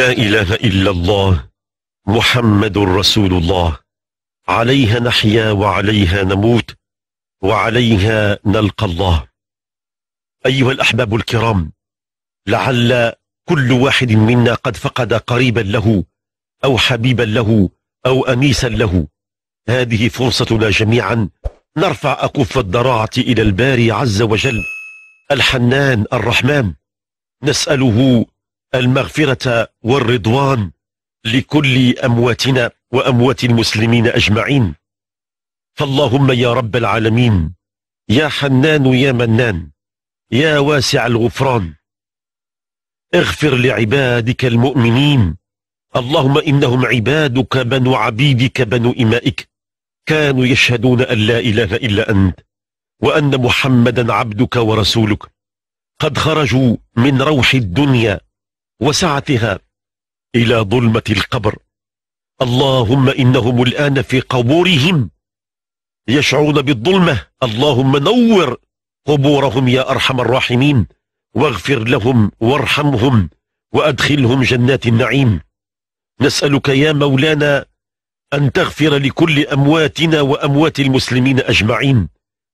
لا إله إلا الله محمد رسول الله عليها نحيا وعليها نموت وعليها نلقى الله أيها الأحباب الكرام لعل كل واحد منا قد فقد قريبا له أو حبيبا له أو أنيسا له هذه فرصتنا جميعا نرفع أكف الضراعة إلى الباري عز وجل الحنان الرحمن نسأله المغفرة والرضوان لكل أمواتنا وأموات المسلمين أجمعين فاللهم يا رب العالمين يا حنان يا منان يا واسع الغفران اغفر لعبادك المؤمنين اللهم إنهم عبادك بنو عبيدك بنو إمائك كانوا يشهدون أن لا إله إلا أنت وأن محمدا عبدك ورسولك قد خرجوا من روح الدنيا وسعتها إلى ظلمة القبر اللهم إنهم الآن في قبورهم يشعرون بالظلمة اللهم نور قبورهم يا أرحم الراحمين واغفر لهم وارحمهم وأدخلهم جنات النعيم نسألك يا مولانا أن تغفر لكل أمواتنا وأموات المسلمين أجمعين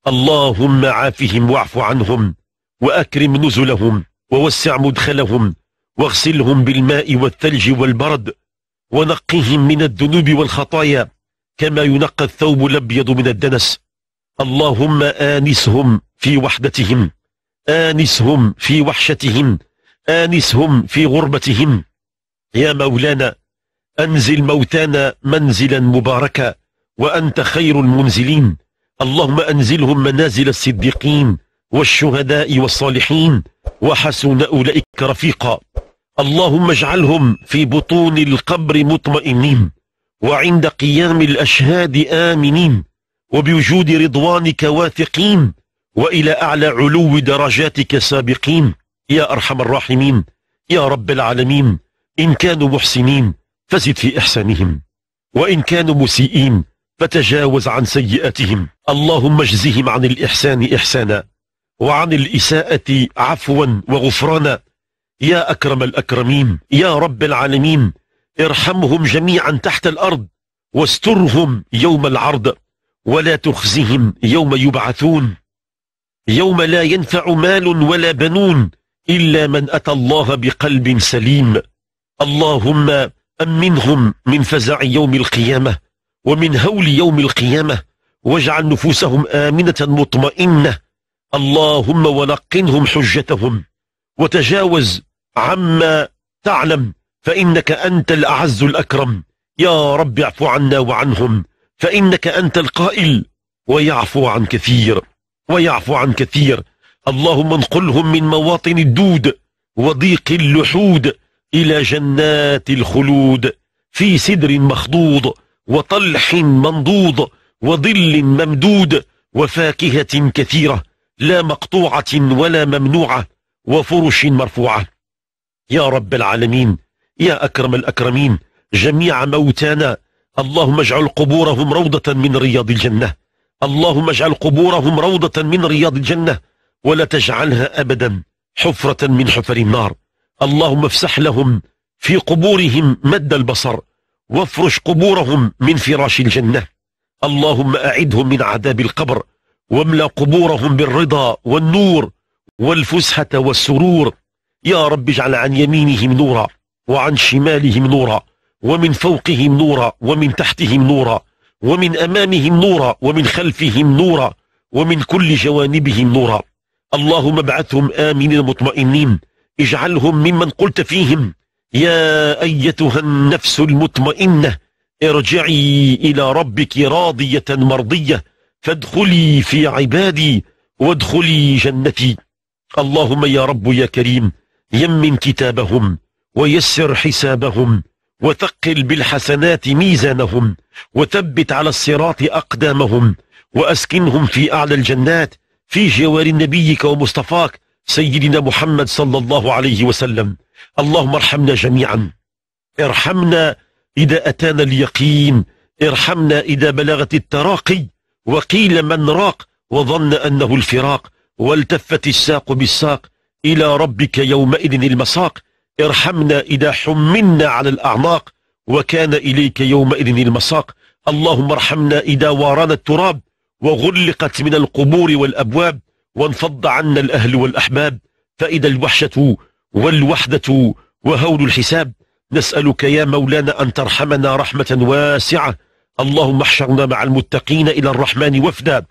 اللهم عافهم واعف عنهم وأكرم نزلهم ووسع مدخلهم واغسلهم بالماء والثلج والبرد ونقهم من الذنوب والخطايا كما ينقى الثوب الأبيض من الدنس اللهم آنسهم في وحدتهم آنسهم في وحشتهم آنسهم في غربتهم يا مولانا أنزل موتانا منزلا مباركا وأنت خير المنزلين اللهم أنزلهم منازل الصديقين والشهداء والصالحين وحسن أولئك رفيقا اللهم اجعلهم في بطون القبر مطمئنين وعند قيام الأشهاد آمنين وبوجود رضوانك واثقين وإلى أعلى علو درجاتك سابقين يا أرحم الراحمين يا رب العالمين إن كانوا محسنين فزد في إحسانهم وإن كانوا مسيئين فتجاوز عن سيئاتهم اللهم اجزهم عن الإحسان إحسانا وعن الإساءة عفوا وغفرانا يا أكرم الأكرمين يا رب العالمين ارحمهم جميعا تحت الأرض واسترهم يوم العرض ولا تخزهم يوم يبعثون يوم لا ينفع مال ولا بنون إلا من أتى الله بقلب سليم اللهم أمنهم من فزع يوم القيامة ومن هول يوم القيامة واجعل نفوسهم آمنة مطمئنة اللهم ولقنهم حجتهم وتجاوز عما تعلم فإنك أنت الأعز الأكرم يا رب اعف عنا وعنهم فإنك أنت القائل ويعفو عن كثير ويعفو عن كثير اللهم انقلهم من مواطن الدود وضيق اللحود إلى جنات الخلود في سدر مخضوض وطلح منضوض وظل ممدود وفاكهة كثيرة لا مقطوعة ولا ممنوعة وفرش مرفوعة يا رب العالمين يا أكرم الأكرمين جميع موتانا اللهم اجعل قبورهم روضة من رياض الجنة اللهم اجعل قبورهم روضة من رياض الجنة ولا تجعلها أبدا حفرة من حفر النار اللهم افسح لهم في قبورهم مد البصر وافرش قبورهم من فراش الجنة اللهم أعدهم من عذاب القبر واملأ قبورهم بالرضا والنور والفسحة والسرور يا رب اجعل عن يمينهم نورا وعن شمالهم نورا ومن فوقهم نورا ومن تحتهم نورا ومن أمامهم نورا ومن خلفهم نورا ومن كل جوانبهم نورا اللهم ابعثهم آمنين مطمئنين اجعلهم ممن قلت فيهم يا أيتها النفس المطمئنة ارجعي إلى ربك راضية مرضية فادخلي في عبادي وادخلي جنتي اللهم يا رب يا كريم يمن كتابهم ويسر حسابهم وثقل بالحسنات ميزانهم وثبت على الصراط أقدامهم وأسكنهم في أعلى الجنات في جوار نبيك ومصطفاك سيدنا محمد صلى الله عليه وسلم اللهم ارحمنا جميعا ارحمنا إذا أتانا اليقين ارحمنا إذا بلغت التراقي وقيل من راق وظن أنه الفراق والتفت الساق بالساق إلى ربك يومئذ المساق ارحمنا إذا حملنا على الأعناق وكان إليك يومئذ المساق اللهم ارحمنا إذا وارنا التراب وغلقت من القبور والأبواب وانفض عنا الأهل والأحباب فإذا الوحشة والوحدة وهول الحساب نسألك يا مولانا أن ترحمنا رحمة واسعة اللهم احشرنا مع المتقين إلى الرحمن وفدا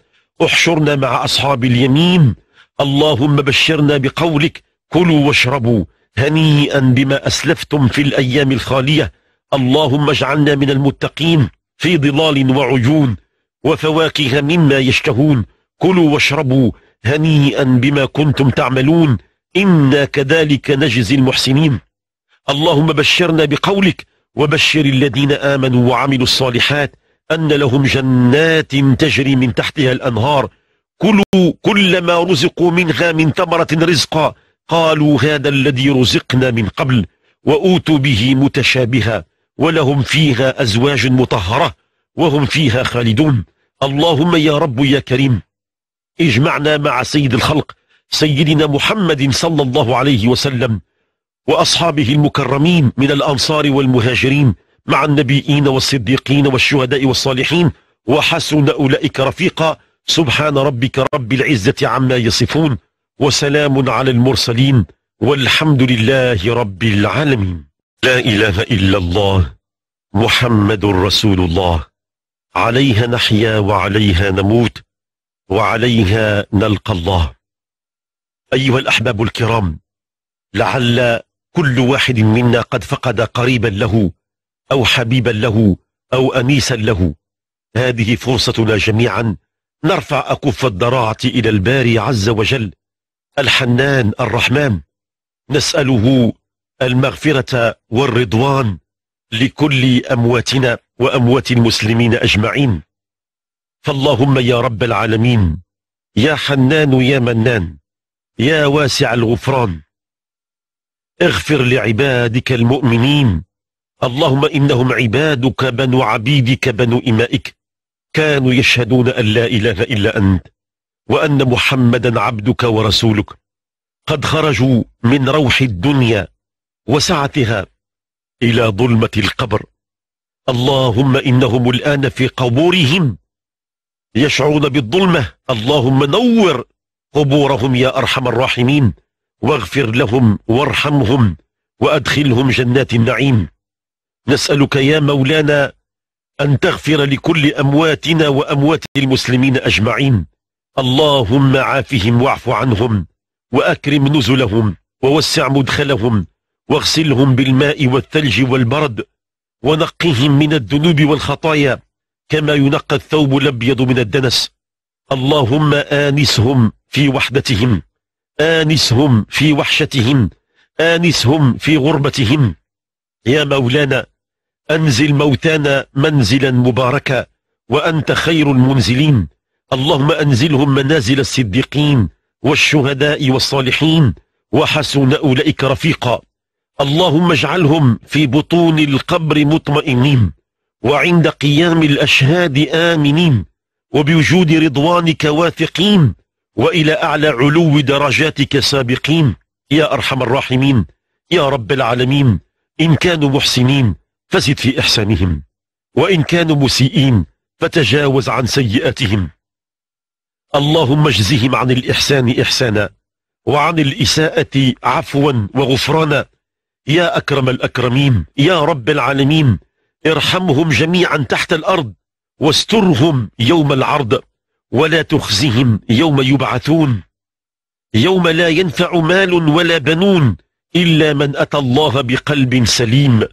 احشرنا مع أصحاب اليمين اللهم بشرنا بقولك كلوا واشربوا هنيئا بما أسلفتم في الأيام الخالية اللهم اجعلنا من المتقين في ضلال وعيون وفواكه مما يشتهون كلوا واشربوا هنيئا بما كنتم تعملون إنا كذلك نجزي المحسنين اللهم بشرنا بقولك وبشر الذين آمنوا وعملوا الصالحات أن لهم جنات تجري من تحتها الأنهار كلوا كل ما رزقوا منها من ثمرة رزقا قالوا هذا الذي رزقنا من قبل وأوتوا به متشابها ولهم فيها أزواج مطهرة وهم فيها خالدون اللهم يا رب يا كريم اجمعنا مع سيد الخلق سيدنا محمد صلى الله عليه وسلم وأصحابه المكرمين من الأنصار والمهاجرين مع النبيين والصديقين والشهداء والصالحين وحسن أولئك رفيقا سبحان ربك رب العزة عما يصفون وسلام على المرسلين والحمد لله رب العالمين لا إله إلا الله محمد رسول الله عليها نحيا وعليها نموت وعليها نلقى الله أيها الأحباب الكرام لعل كل واحد منا قد فقد قريبا له أو حبيبا له أو أنيسا له هذه فرصتنا جميعا نرفع أكف الضراعة إلى الباري عز وجل الحنان الرحمن نسأله المغفرة والرضوان لكل أمواتنا وأموات المسلمين أجمعين فاللهم يا رب العالمين يا حنان يا منان يا واسع الغفران اغفر لعبادك المؤمنين اللهم إنهم عبادك بنو عبيدك بنو إمائك كانوا يشهدون أن لا إله إلا أنت وأن محمدا عبدك ورسولك قد خرجوا من روح الدنيا وسعتها إلى ظلمة القبر اللهم إنهم الآن في قبورهم يشعرون بالظلمة اللهم نور قبورهم يا أرحم الراحمين واغفر لهم وارحمهم وأدخلهم جنات النعيم نسألك يا مولانا أن تغفر لكل أمواتنا وأموات المسلمين أجمعين اللهم عافهم واعف عنهم وأكرم نزلهم ووسع مدخلهم واغسلهم بالماء والثلج والبرد ونقهم من الذنوب والخطايا كما ينقى الثوب الأبيض من الدنس اللهم آنسهم في وحدتهم آنسهم في وحشتهم آنسهم في غربتهم يا مولانا أنزل موتانا منزلا مباركا وأنت خير المنزلين اللهم أنزلهم منازل الصديقين والشهداء والصالحين وحسن أولئك رفيقا اللهم اجعلهم في بطون القبر مطمئنين وعند قيام الأشهاد آمنين وبوجود رضوانك واثقين وإلى أعلى علو درجاتك سابقين يا أرحم الراحمين يا رب العالمين إن كانوا محسنين فزد في إحسانهم وإن كانوا مسيئين فتجاوز عن سيئاتهم اللهم اجزهم عن الإحسان إحسانا وعن الإساءة عفوا وغفرانا يا أكرم الأكرمين يا رب العالمين ارحمهم جميعا تحت الأرض واسترهم يوم العرض ولا تخزهم يوم يبعثون يوم لا ينفع مال ولا بنون إلا من أتى الله بقلب سليم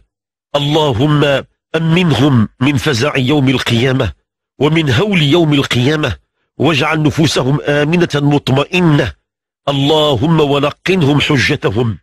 اللهم أمنهم من فزع يوم القيامة ومن هول يوم القيامة واجعل نفوسهم آمنة مطمئنة اللهم ولقنهم حجتهم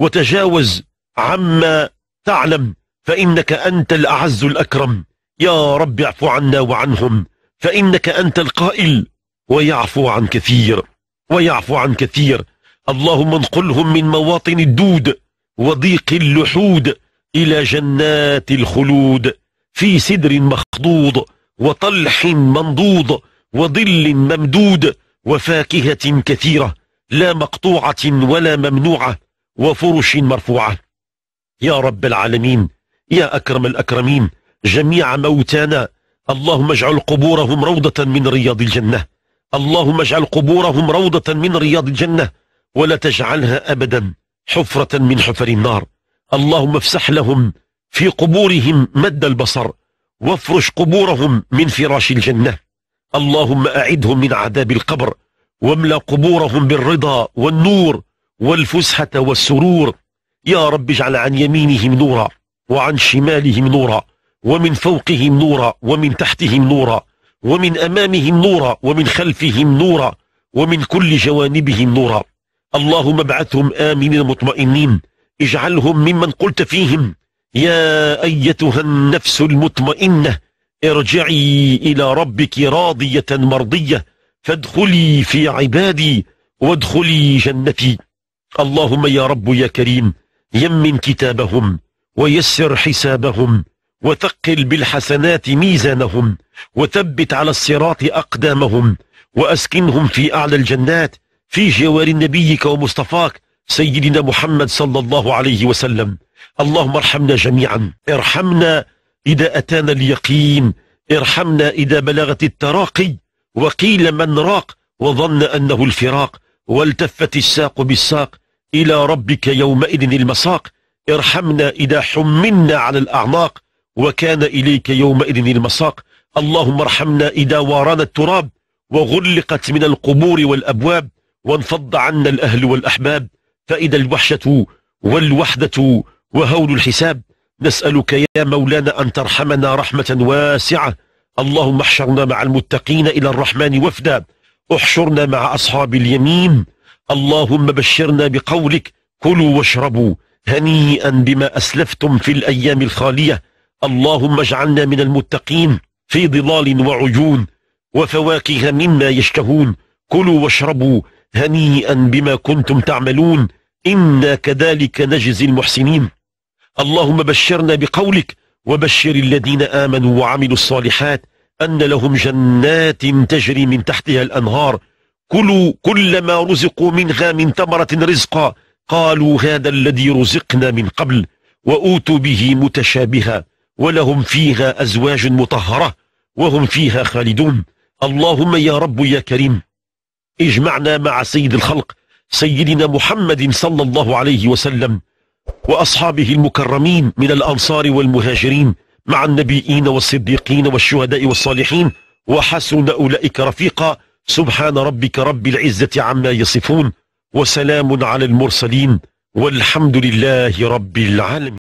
وتجاوز عما تعلم فإنك أنت الأعز الأكرم يا رب اعف عنا وعنهم فإنك أنت القائل ويعفو عن كثير ويعفو عن كثير اللهم انقلهم من مواطن الدود وضيق اللحود إلى جنات الخلود في سدر مخضوض وطلح منضوض وظل ممدود وفاكهة كثيرة لا مقطوعة ولا ممنوعة وفرش مرفوعة يا رب العالمين يا أكرم الأكرمين جميع موتانا اللهم اجعل قبورهم روضة من رياض الجنة اللهم اجعل قبورهم روضة من رياض الجنة ولا تجعلها أبدا حفرة من حفر النار اللهم افسح لهم في قبورهم مد البصر وافرش قبورهم من فراش الجنة اللهم أعدهم من عذاب القبر واملأ قبورهم بالرضا والنور والفسحة والسرور يا رب اجعل عن يمينهم نورا وعن شمالهم نورا ومن فوقهم نورا ومن تحتهم نورا ومن أمامهم نورا ومن خلفهم نورا ومن كل جوانبهم نورا اللهم ابعثهم آمنين مطمئنين اجعلهم ممن قلت فيهم يا أيتها النفس المطمئنة ارجعي إلى ربك راضية مرضية فادخلي في عبادي وادخلي جنتي اللهم يا رب يا كريم يمن كتابهم ويسر حسابهم وثقل بالحسنات ميزانهم وثبت على الصراط أقدامهم وأسكنهم في أعلى الجنات في جوار نبيك ومصطفاك سيدنا محمد صلى الله عليه وسلم اللهم ارحمنا جميعا ارحمنا إذا أتانا اليقين ارحمنا إذا بلغت التراقي وقيل من راق وظن أنه الفراق والتفت الساق بالساق إلى ربك يومئذ المساق ارحمنا إذا حملنا على الأعناق وكان إليك يومئذ المساق اللهم ارحمنا إذا وارانا التراب وغلقت من القبور والأبواب وانفض عنا الأهل والأحباب فإذا الوحشة والوحدة وهول الحساب نسألك يا مولانا أن ترحمنا رحمة واسعة اللهم احشرنا مع المتقين إلى الرحمن وفدا احشرنا مع أصحاب اليمين اللهم بشرنا بقولك كلوا واشربوا هنيئا بما أسلفتم في الأيام الخالية اللهم اجعلنا من المتقين في ظلال وعيون وفواكه مما يشتهون كلوا واشربوا هنيئا بما كنتم تعملون إنا كذلك نجزي المحسنين اللهم بشرنا بقولك وبشر الذين آمنوا وعملوا الصالحات أن لهم جنات تجري من تحتها الأنهار كلوا كل ما رزقوا منها من ثمرة رزقا قالوا هذا الذي رزقنا من قبل وأوتوا به متشابها ولهم فيها أزواج مطهرة وهم فيها خالدون اللهم يا رب يا كريم اجمعنا مع سيد الخلق سيدنا محمد صلى الله عليه وسلم وأصحابه المكرمين من الأنصار والمهاجرين مع النبيين والصديقين والشهداء والصالحين وحسن أولئك رفيقا سبحان ربك رب العزة عما يصفون وسلام على المرسلين والحمد لله رب العالمين